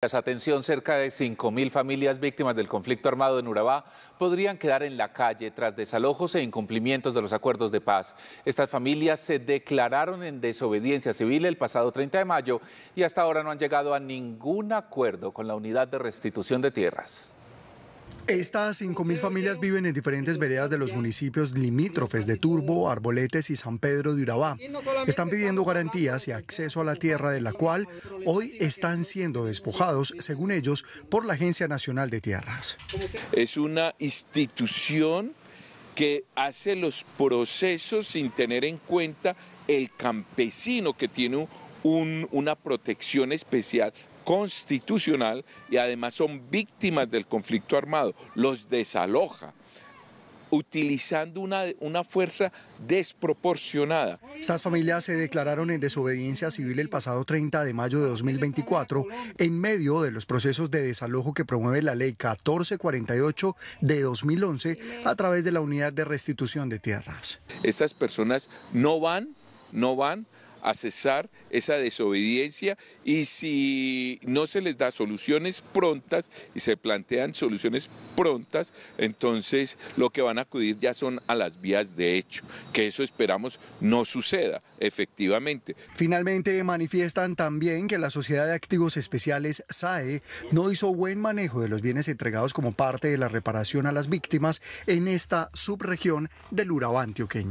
Atención, cerca de mil familias víctimas del conflicto armado en Urabá podrían quedar en la calle tras desalojos e incumplimientos de los acuerdos de paz. Estas familias se declararon en desobediencia civil el pasado 30 de mayo y hasta ahora no han llegado a ningún acuerdo con la unidad de restitución de tierras. Estas 5.000 familias viven en diferentes veredas de los municipios limítrofes de Turbo, Arboletes y San Pedro de Urabá. Están pidiendo garantías y acceso a la tierra de la cual hoy están siendo despojados, según ellos, por la Agencia Nacional de Tierras. Es una institución que hace los procesos sin tener en cuenta el campesino que tiene un una protección especial constitucional y además son víctimas del conflicto armado, los desaloja utilizando una, una, fuerza desproporcionada. Estas familias se declararon en desobediencia civil el pasado 30 de mayo de 2024 en medio de los procesos de desalojo que promueve la ley 1448 de 2011 a través de la unidad de restitución de tierras. Estas personas no van, no van a cesar esa desobediencia y si no se les da soluciones prontas y se plantean soluciones prontas, entonces lo que van a acudir ya son a las vías de hecho, que eso esperamos no suceda efectivamente. Finalmente manifiestan también que la Sociedad de Activos Especiales SAE no hizo buen manejo de los bienes entregados como parte de la reparación a las víctimas en esta subregión del Urabá antioqueño.